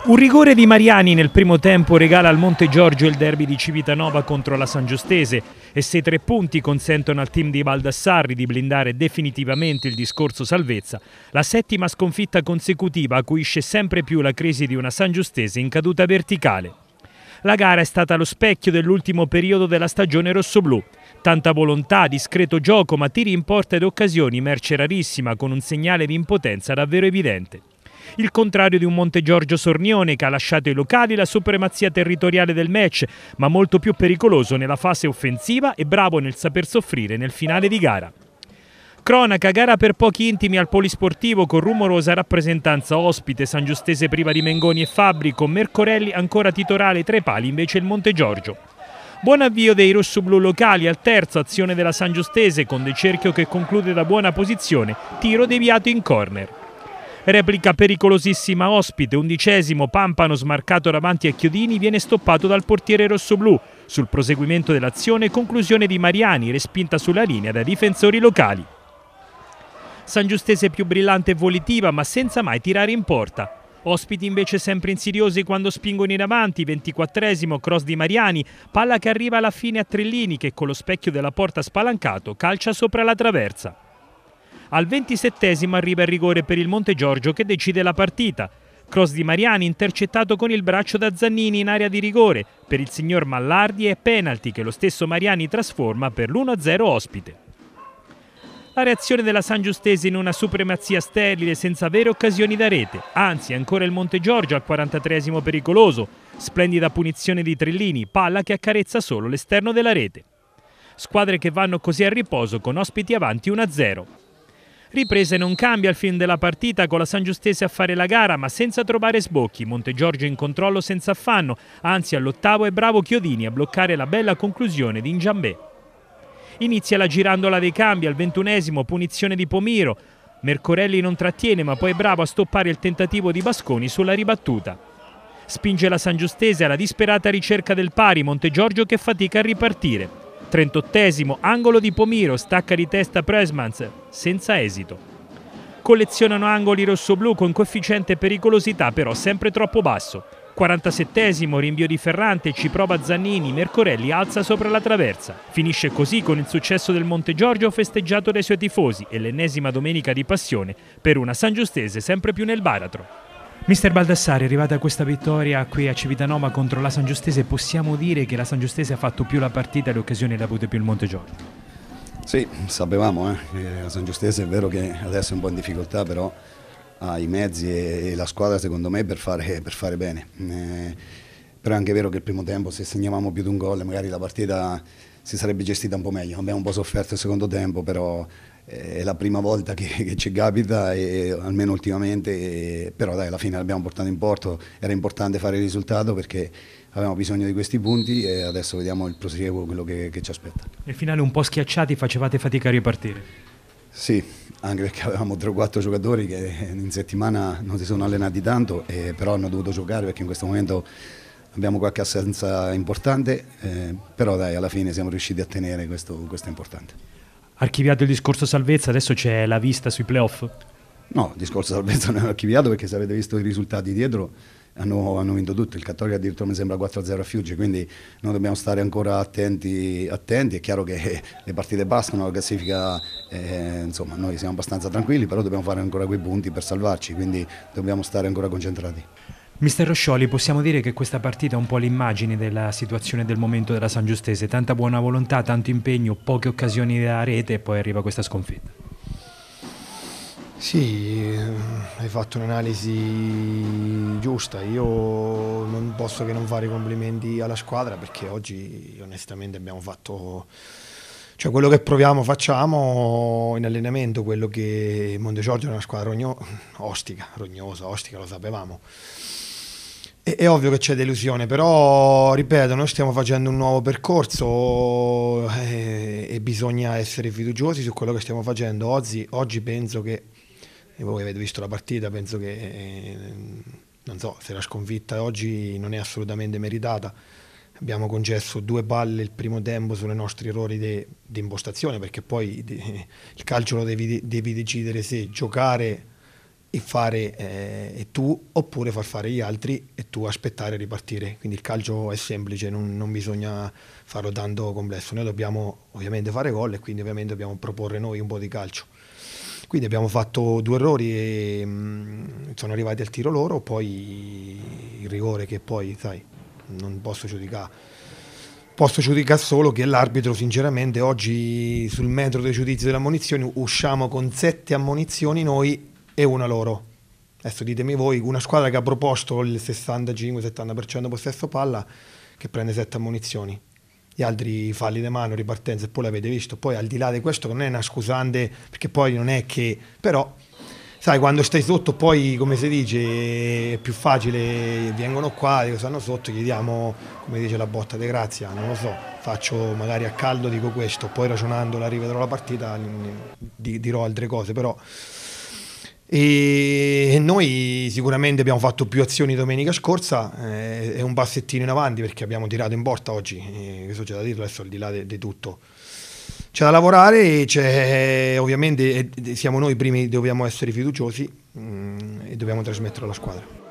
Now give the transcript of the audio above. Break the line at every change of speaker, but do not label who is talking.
Un rigore di Mariani nel primo tempo regala al Monte Giorgio il derby di Civitanova contro la San Giustese e se i tre punti consentono al team di Baldassarri di blindare definitivamente il discorso salvezza, la settima sconfitta consecutiva acuisce sempre più la crisi di una San Giustese in caduta verticale. La gara è stata lo specchio dell'ultimo periodo della stagione rossoblù. Tanta volontà, discreto gioco, ma tiri in porta ed occasioni, merce rarissima, con un segnale di impotenza davvero evidente il contrario di un Monte Giorgio Sornione che ha lasciato ai locali la supremazia territoriale del match, ma molto più pericoloso nella fase offensiva e bravo nel saper soffrire nel finale di gara. Cronaca, gara per pochi intimi al polisportivo con rumorosa rappresentanza ospite, San Giustese priva di Mengoni e Fabri, con Mercorelli ancora titolare tra i pali invece il Monte Giorgio. Buon avvio dei rossoblu locali al terzo azione della San Giustese con De Cerchio che conclude da buona posizione, tiro deviato in corner. Replica pericolosissima ospite, undicesimo, Pampano smarcato davanti a Chiodini viene stoppato dal portiere rossoblù. Sul proseguimento dell'azione conclusione di Mariani, respinta sulla linea dai difensori locali. San Giustese più brillante e volitiva ma senza mai tirare in porta. Ospiti invece sempre insidiosi quando spingono in avanti, 24esimo, cross di Mariani, palla che arriva alla fine a Trellini che con lo specchio della porta spalancato calcia sopra la traversa. Al 27 arriva il rigore per il Monte Giorgio che decide la partita. Cross di Mariani intercettato con il braccio da Zannini in area di rigore. Per il signor Mallardi è penalty che lo stesso Mariani trasforma per l'1-0 ospite la reazione della San Giustese in una supremazia sterile senza avere occasioni da rete. Anzi, ancora il Monte Giorgio al 43 pericoloso. Splendida punizione di Trellini, palla che accarezza solo l'esterno della rete. Squadre che vanno così a riposo con ospiti avanti 1-0. Riprese non cambia al film della partita con la San Giustese a fare la gara ma senza trovare sbocchi, Montegiorgio in controllo senza affanno, anzi all'ottavo è bravo Chiodini a bloccare la bella conclusione di Ingiambè. Inizia la girandola dei cambi al ventunesimo, punizione di Pomiro, Mercorelli non trattiene ma poi è bravo a stoppare il tentativo di Basconi sulla ribattuta. Spinge la San Giustese alla disperata ricerca del pari, Montegiorgio che fatica a ripartire. 38 angolo di Pomiro, stacca di testa Presmans, senza esito. Collezionano angoli rosso-blu con coefficiente pericolosità però sempre troppo basso. 47 rinvio di Ferrante, ci prova Zannini, Mercorelli alza sopra la traversa. Finisce così con il successo del Monte Giorgio festeggiato dai suoi tifosi e l'ennesima domenica di passione per una San Giustese sempre più nel baratro. Mister Baldassari, arrivata a questa vittoria qui a Civitanova contro la San Giustese, possiamo dire che la San Giustese ha fatto più la partita e le occasioni le ha avute più il Montegioco?
Sì, sapevamo, eh? la San Giustese è vero che adesso è un po' in difficoltà, però ha i mezzi e, la squadra secondo me per fare, per fare bene. Eh, però è anche vero che il primo tempo se segnavamo più di un gol magari la partita si sarebbe gestita un po' meglio. Abbiamo un po' sofferto il secondo tempo, però è la prima volta che, che ci capita, e, almeno ultimamente, e, però dai, alla fine l'abbiamo portato in porto, era importante fare il risultato perché avevamo bisogno di questi punti e adesso vediamo il prosieguo, quello che, che ci aspetta.
Nel finale un po' schiacciati facevate fatica a ripartire?
Sì, anche perché avevamo 3 o 4 giocatori che in settimana non si sono allenati tanto, eh, però hanno dovuto giocare perché in questo momento abbiamo qualche assenza importante, eh, però dai, alla fine siamo riusciti a tenere questo, questo importante
archiviato il discorso salvezza, adesso c'è la vista sui playoff?
No, il discorso salvezza non è archiviato perché se avete visto i risultati dietro hanno, hanno vinto tutto, il Cattolica addirittura mi sembra 4-0 a Fiuggi, quindi noi dobbiamo stare ancora attenti, attenti. è chiaro che le partite bastano, la classifica, eh, insomma noi siamo abbastanza tranquilli, però dobbiamo fare ancora quei punti per salvarci, quindi dobbiamo stare ancora
concentrati. Mister Roscioli, possiamo dire che questa partita è un po' l'immagine della situazione del momento della San Giustese, tanta buona volontà, tanto impegno, poche occasioni da rete e poi arriva questa sconfitta.
Sì, eh, hai fatto un'analisi giusta, io non posso che non fare i complimenti alla squadra perché oggi onestamente abbiamo fatto cioè quello che proviamo facciamo in allenamento, quello che Monte Giorgio è una squadra rogno, ostica, rognosa, ostica, lo sapevamo. È, è, ovvio che c'è delusione, però ripeto, noi stiamo facendo un nuovo percorso e, eh, e bisogna essere fiduciosi su quello che stiamo facendo. Oggi, oggi penso che, e voi avete visto la partita, penso che, eh, non so, se la sconfitta oggi non è assolutamente meritata. Abbiamo concesso due palle il primo tempo sulle nostre errori di impostazione perché poi de, il calcio lo devi, devi decidere se giocare e fare eh, e tu oppure far fare gli altri e tu aspettare e ripartire. Quindi il calcio è semplice, non, non bisogna farlo tanto complesso. Noi dobbiamo ovviamente fare gol e quindi ovviamente dobbiamo proporre noi un po' di calcio. Quindi abbiamo fatto due errori e mh, mm, sono arrivati al tiro loro, poi il rigore che poi, sai, non posso giudicare. Posso giudicare solo che l'arbitro, sinceramente, oggi sul metro dei giudizi delle ammonizioni usciamo con sette ammonizioni noi e una loro. Adesso ditemi voi, una squadra che ha proposto il 65-70% possesso palla che prende 7 ammunizioni. Gli altri falli di mano, ripartenza, e poi l'avete visto. Poi al di là di questo non è una scusante, perché poi non è che... Però, sai, quando stai sotto poi, come si dice, è più facile, vengono qua, stanno sotto, gli diamo, come dice la botta di grazia, non lo so, faccio magari a caldo, dico questo, poi ragionando la rivedrò la partita, dirò altre cose, però... E noi sicuramente abbiamo fatto più azioni domenica scorsa, eh, è un passettino in avanti perché abbiamo tirato in porta oggi, eh, questo c'è da dirlo adesso al di là di tutto. C'è da lavorare e ovviamente eh, siamo noi i primi, dobbiamo essere fiduciosi mh, mm, e dobbiamo trasmettere alla squadra.